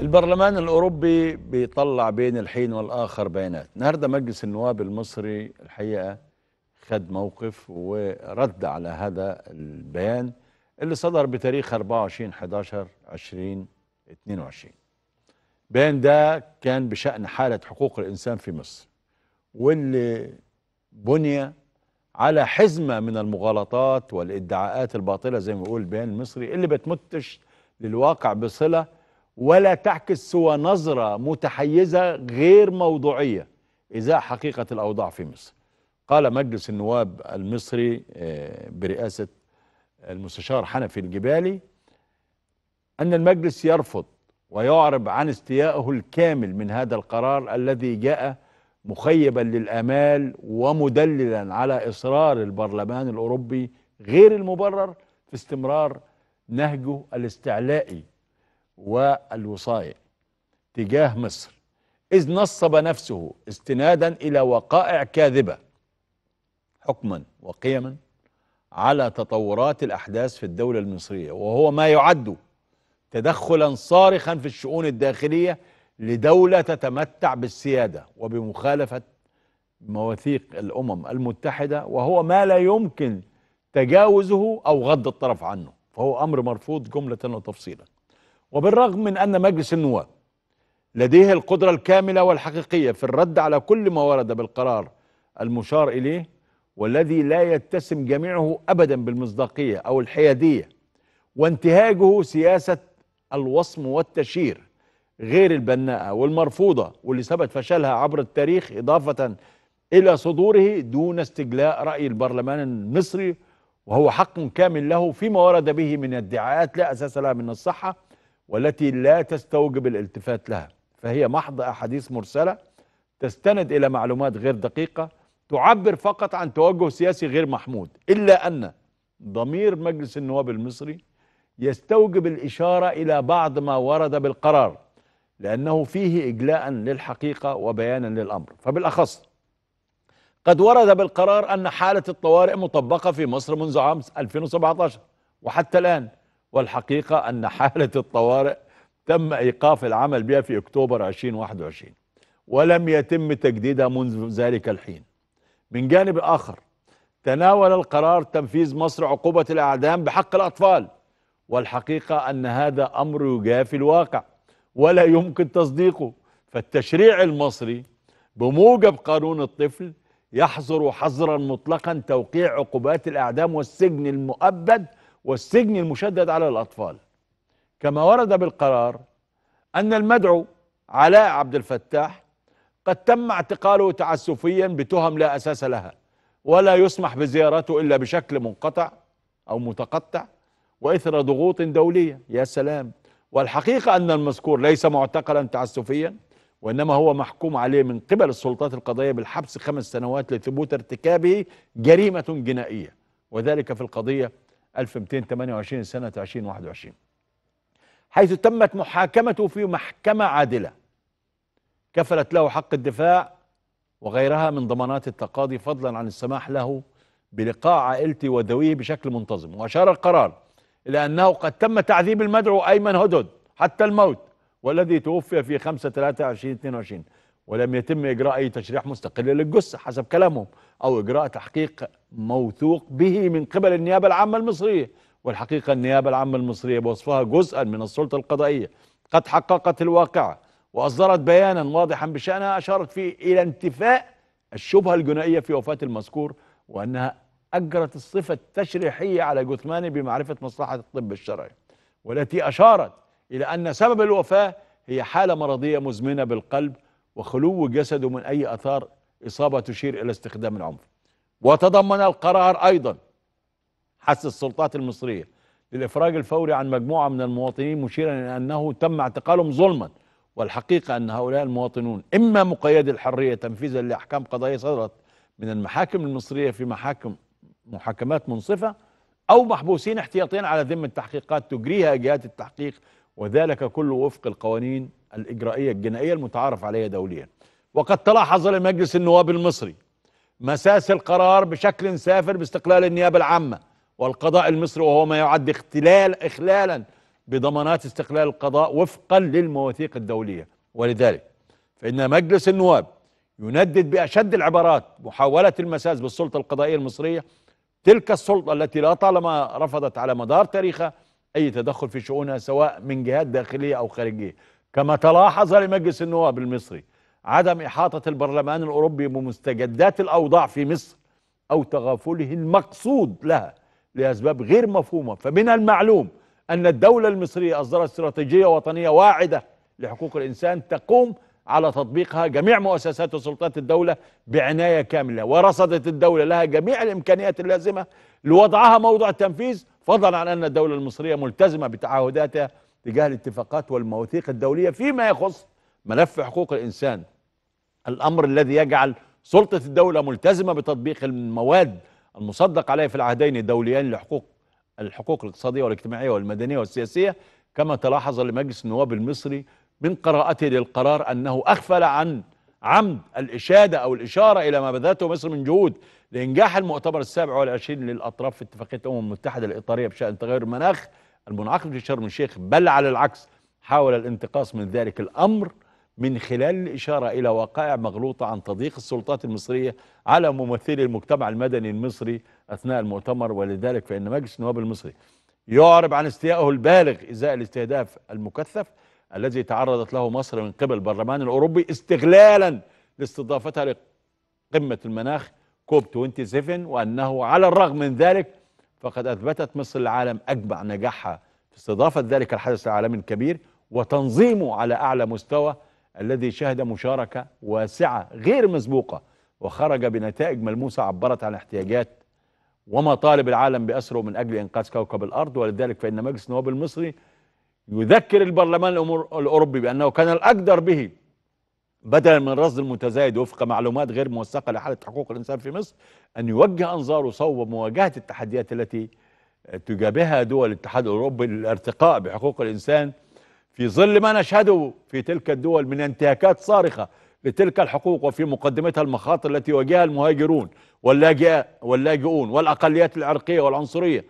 البرلمان الأوروبي بيطلع بين الحين والآخر بيانات النهاردة مجلس النواب المصري الحقيقة خد موقف ورد على هذا البيان اللي صدر بتاريخ 24 11 2022 البيان ده كان بشأن حالة حقوق الإنسان في مصر واللي بني على حزمة من المغالطات والادعاءات الباطلة زي ما بيقول البيان المصري اللي بتمتش للواقع بصلة ولا تعكس سوى نظرة متحيزة غير موضوعية إزاء حقيقة الأوضاع في مصر قال مجلس النواب المصري آه، برئاسة المستشار حنفي الجبالي أن المجلس يرفض ويعرب عن استيائه الكامل من هذا القرار الذي جاء مخيبا للآمال ومدللا على إصرار البرلمان الأوروبي غير المبرر في استمرار نهجه الاستعلائي والوصاية تجاه مصر إذ نصب نفسه استنادا إلى وقائع كاذبة حكما وقيما على تطورات الأحداث في الدولة المصرية وهو ما يعد تدخلا صارخا في الشؤون الداخلية لدولة تتمتع بالسيادة وبمخالفة مواثيق الأمم المتحدة وهو ما لا يمكن تجاوزه أو غض الطرف عنه فهو أمر مرفوض جملة وتفصيلا وبالرغم من أن مجلس النواب لديه القدرة الكاملة والحقيقية في الرد على كل ما ورد بالقرار المشار إليه والذي لا يتسم جميعه أبدا بالمصداقية أو الحيادية وانتهاجه سياسة الوصم والتشير غير البناءة والمرفوضة واللي ثبت فشلها عبر التاريخ إضافة إلى صدوره دون استجلاء رأي البرلمان المصري وهو حق كامل له فيما ورد به من ادعاءات لا أساس لها من الصحة والتي لا تستوجب الالتفات لها فهي محض أحاديث مرسلة تستند إلى معلومات غير دقيقة تعبر فقط عن توجه سياسي غير محمود إلا أن ضمير مجلس النواب المصري يستوجب الإشارة إلى بعض ما ورد بالقرار لأنه فيه إجلاء للحقيقة وبيانا للأمر فبالأخص قد ورد بالقرار أن حالة الطوارئ مطبقة في مصر منذ عام 2017 وحتى الآن والحقيقة أن حالة الطوارئ تم إيقاف العمل بها في أكتوبر 2021 ولم يتم تجديدها منذ ذلك الحين من جانب آخر تناول القرار تنفيذ مصر عقوبة الإعدام بحق الأطفال والحقيقة أن هذا أمر يجافي الواقع ولا يمكن تصديقه فالتشريع المصري بموجب قانون الطفل يحظر حظرا مطلقا توقيع عقوبات الإعدام والسجن المؤبد والسجن المشدد على الأطفال كما ورد بالقرار أن المدعو علاء عبد الفتاح قد تم اعتقاله تعسفيا بتهم لا أساس لها ولا يسمح بزيارته إلا بشكل منقطع أو متقطع وإثر ضغوط دولية يا سلام والحقيقة أن المذكور ليس معتقلا تعسفيا وإنما هو محكوم عليه من قبل السلطات القضائية بالحبس خمس سنوات لثبوت ارتكابه جريمة جنائية وذلك في القضية 1228 سنة 2021 حيث تمت محاكمته في محكمة عادلة كفلت له حق الدفاع وغيرها من ضمانات التقاضي فضلا عن السماح له بلقاء عائلته وذويه بشكل منتظم وأشار القرار إلى أنه قد تم تعذيب المدعو أيمن هدد حتى الموت والذي توفي في 5 3 2022 ولم يتم إجراء أي تشريح مستقل للجثة حسب كلامهم أو إجراء تحقيق موثوق به من قبل النيابة العامة المصرية والحقيقة النيابة العامة المصرية بوصفها جزءا من السلطة القضائية قد حققت الواقعة وأصدرت بيانا واضحا بشأنها أشارت فيه إلى انتفاء الشبهة الجنائية في وفاة المذكور وأنها أجرت الصفة التشريحية على جثمانه بمعرفة مصلحة الطب الشرعي والتي أشارت إلى أن سبب الوفاة هي حالة مرضية مزمنة بالقلب وخلو جسده من أي أثار إصابة تشير إلى استخدام العنف وتضمن القرار أيضا حث السلطات المصرية للإفراج الفوري عن مجموعة من المواطنين مشيرا إلى أنه تم اعتقالهم ظلما والحقيقة أن هؤلاء المواطنون إما مقيد الحرية تنفيذا لأحكام قضائية صدرت من المحاكم المصرية في محاكم محاكمات منصفة أو محبوسين احتياطيا على ذمة تحقيقات تجريها جهات التحقيق وذلك كله وفق القوانين الإجرائية الجنائية المتعارف عليها دوليا وقد تلاحظ لمجلس النواب المصري مساس القرار بشكل سافر باستقلال النيابة العامة والقضاء المصري وهو ما يعد اختلال إخلالا بضمانات استقلال القضاء وفقا للمواثيق الدولية ولذلك فإن مجلس النواب يندد بأشد العبارات محاولة المساس بالسلطة القضائية المصرية تلك السلطة التي لا طالما رفضت على مدار تاريخها أي تدخل في شؤونها سواء من جهات داخلية أو خارجية كما تلاحظ لمجلس النواب المصري عدم إحاطة البرلمان الأوروبي بمستجدات الأوضاع في مصر أو تغافله المقصود لها لأسباب غير مفهومة فمن المعلوم أن الدولة المصرية أصدرت استراتيجية وطنية واعدة لحقوق الإنسان تقوم على تطبيقها جميع مؤسسات وسلطات الدولة بعناية كاملة ورصدت الدولة لها جميع الإمكانيات اللازمة لوضعها موضع التنفيذ فضلا عن أن الدولة المصرية ملتزمة بتعهداتها تجاه الاتفاقات والمواثيق الدولية فيما يخص ملف حقوق الإنسان الأمر الذي يجعل سلطة الدولة ملتزمة بتطبيق المواد المصدق عليها في العهدين الدوليين لحقوق الحقوق الاقتصادية والاجتماعية والمدنية والسياسية كما تلاحظ لمجلس النواب المصري من قراءته للقرار أنه أغفل عن عمد الإشادة أو الإشارة إلى ما بذلته مصر من جهود لإنجاح المؤتمر السابع والعشرين للأطراف في اتفاقية الأمم المتحدة الإطارية بشأن تغير المناخ المنعقد في شرم الشيخ بل على العكس حاول الانتقاص من ذلك الأمر من خلال الإشارة إلى وقائع مغلوطة عن تضييق السلطات المصرية على ممثلي المجتمع المدني المصري أثناء المؤتمر ولذلك فإن مجلس النواب المصري يعرب عن استيائه البالغ إزاء الاستهداف المكثف الذي تعرضت له مصر من قبل البرلمان الأوروبي استغلالا لاستضافتها لقمة المناخ كوب 27 وأنه على الرغم من ذلك فقد أثبتت مصر العالم أجمع نجاحها في استضافة ذلك الحدث العالمي الكبير وتنظيمه على أعلى مستوى الذي شهد مشاركة واسعة غير مسبوقة وخرج بنتائج ملموسة عبرت عن احتياجات ومطالب العالم بأسره من أجل إنقاذ كوكب الأرض ولذلك فإن مجلس النواب المصري يذكر البرلمان الأوروبي بأنه كان الأقدر به بدلا من رصد المتزايد وفق معلومات غير موثقة لحالة حقوق الإنسان في مصر أن يوجه أنظاره صوب مواجهة التحديات التي تجابهها دول الاتحاد الأوروبي للارتقاء بحقوق الإنسان في ظل ما نشهده في تلك الدول من انتهاكات صارخة لتلك الحقوق وفي مقدمتها المخاطر التي واجهها المهاجرون واللاجئون والأقليات العرقية والعنصرية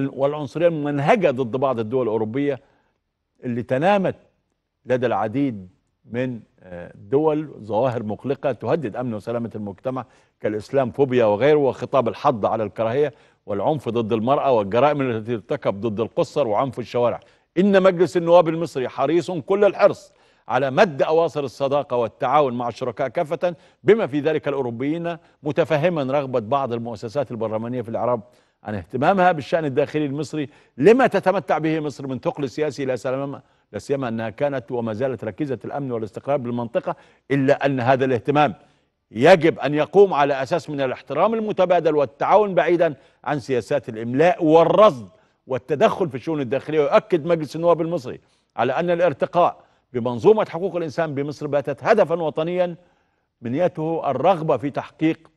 والعنصرية الممنهجة ضد بعض الدول الأوروبية اللي تنامت لدى العديد من الدول آه، ظواهر مقلقة تهدد أمن وسلامة المجتمع كالإسلام فوبيا وغيره وخطاب الحض على الكراهية والعنف ضد المرأة والجرائم التي ترتكب ضد القصر وعنف الشوارع إن مجلس النواب المصري حريص كل الحرص على مد أواصر الصداقة والتعاون مع الشركاء كافة بما في ذلك الأوروبيين متفهما رغبة بعض المؤسسات البرلمانية في الإعراب عن اهتمامها بالشأن الداخلي المصري لما تتمتع به مصر من ثقل سياسي لا سلام لا سيما أنها كانت وما زالت ركيزة الأمن والاستقرار بالمنطقة إلا أن هذا الاهتمام يجب أن يقوم على أساس من الاحترام المتبادل والتعاون بعيدا عن سياسات الإملاء والرصد والتدخل في الشؤون الداخلية ويؤكد مجلس النواب المصري على أن الارتقاء بمنظومة حقوق الإنسان بمصر باتت هدفا وطنيا بنيته الرغبة في تحقيق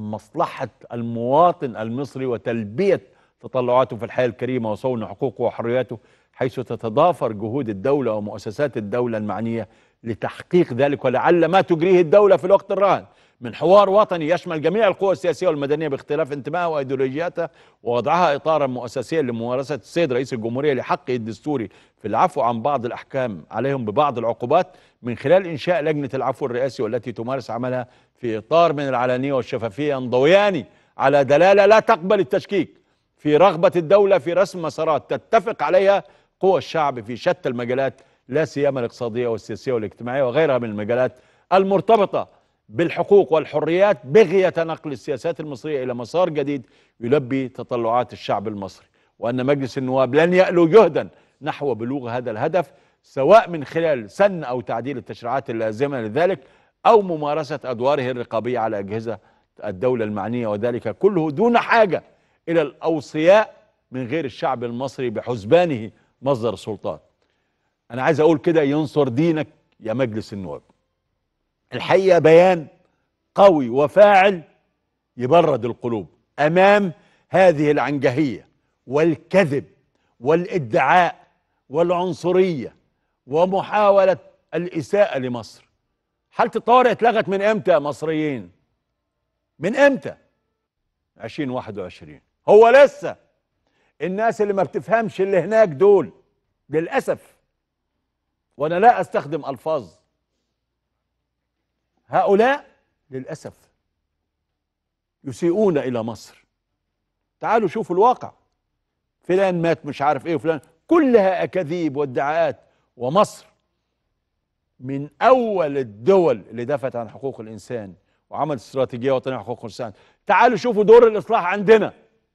مصلحة المواطن المصري وتلبية تطلعاته في الحياة الكريمة وصون حقوقه وحرياته حيث تتضافر جهود الدولة ومؤسسات الدولة المعنية لتحقيق ذلك ولعل ما تجريه الدولة في الوقت الراهن من حوار وطني يشمل جميع القوى السياسية والمدنية باختلاف انتمائها وأيديولوجياتها ووضعها إطارا مؤسسيا لممارسة السيد رئيس الجمهورية لحقه الدستوري في العفو عن بعض الأحكام عليهم ببعض العقوبات من خلال إنشاء لجنة العفو الرئاسي والتي تمارس عملها في إطار من العلنية والشفافية انضوياني على دلالة لا تقبل التشكيك في رغبة الدولة في رسم مسارات تتفق عليها قوى الشعب في شتى المجالات لا سيما الاقتصادية والسياسية والاجتماعية وغيرها من المجالات المرتبطة بالحقوق والحريات بغية نقل السياسات المصرية إلى مسار جديد يلبي تطلعات الشعب المصري وأن مجلس النواب لن يألو جهدا نحو بلوغ هذا الهدف سواء من خلال سن أو تعديل التشريعات اللازمة لذلك أو ممارسة أدواره الرقابية على أجهزة الدولة المعنية وذلك كله دون حاجة إلى الأوصياء من غير الشعب المصري بحسبانه مصدر السلطات أنا عايز أقول كده ينصر دينك يا مجلس النواب الحقيقه بيان قوي وفاعل يبرد القلوب امام هذه العنجهيه والكذب والادعاء والعنصريه ومحاوله الاساءه لمصر حاله الطوارئ اتلغت من امتى يا مصريين من امتى 2021 هو لسه الناس اللي ما بتفهمش اللي هناك دول للاسف وانا لا استخدم الفاظ هؤلاء للأسف يسيئون إلى مصر تعالوا شوفوا الواقع فلان مات مش عارف ايه وفلان كلها اكاذيب وادعاءات ومصر من اول الدول اللي دافعت عن حقوق الانسان وعملت استراتيجيه وطنيه حقوق الانسان تعالوا شوفوا دور الاصلاح عندنا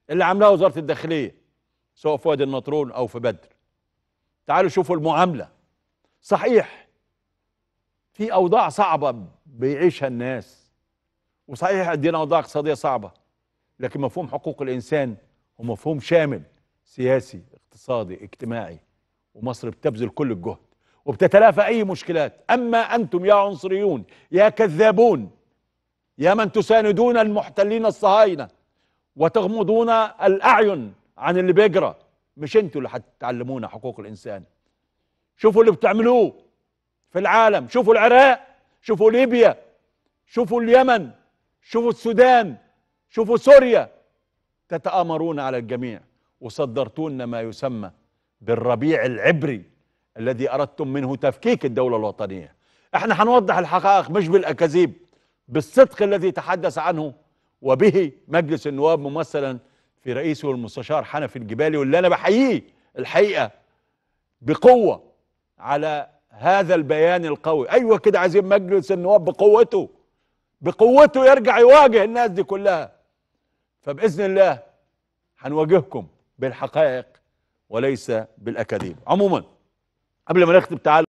اللي عاملاه وزاره الداخليه سواء في وادي النطرون او في بدر تعالوا شوفوا المعامله صحيح في اوضاع صعبه بيعيشها الناس وصحيح عندنا اوضاع اقتصاديه صعبه لكن مفهوم حقوق الانسان هو مفهوم شامل سياسي اقتصادي اجتماعي ومصر بتبذل كل الجهد وبتتلافى اي مشكلات اما انتم يا عنصريون يا كذابون يا من تساندون المحتلين الصهاينه وتغمضون الاعين عن اللي بيجرى مش انتوا اللي هتعلمونا حقوق الانسان شوفوا اللي بتعملوه في العالم شوفوا العراق شوفوا ليبيا شوفوا اليمن شوفوا السودان شوفوا سوريا تتآمرون على الجميع وصدرتون ما يسمى بالربيع العبري الذي أردتم منه تفكيك الدولة الوطنية احنا هنوضح الحقائق مش بالأكاذيب بالصدق الذي تحدث عنه وبه مجلس النواب ممثلا في رئيسه المستشار حنفي الجبالي واللي أنا بحييه الحقيقة بقوة على هذا البيان القوي ايوه كده عايزين مجلس النواب بقوته بقوته يرجع يواجه الناس دي كلها فباذن الله هنواجهكم بالحقائق وليس بالاكاذيب عموما قبل ما نختم تعالوا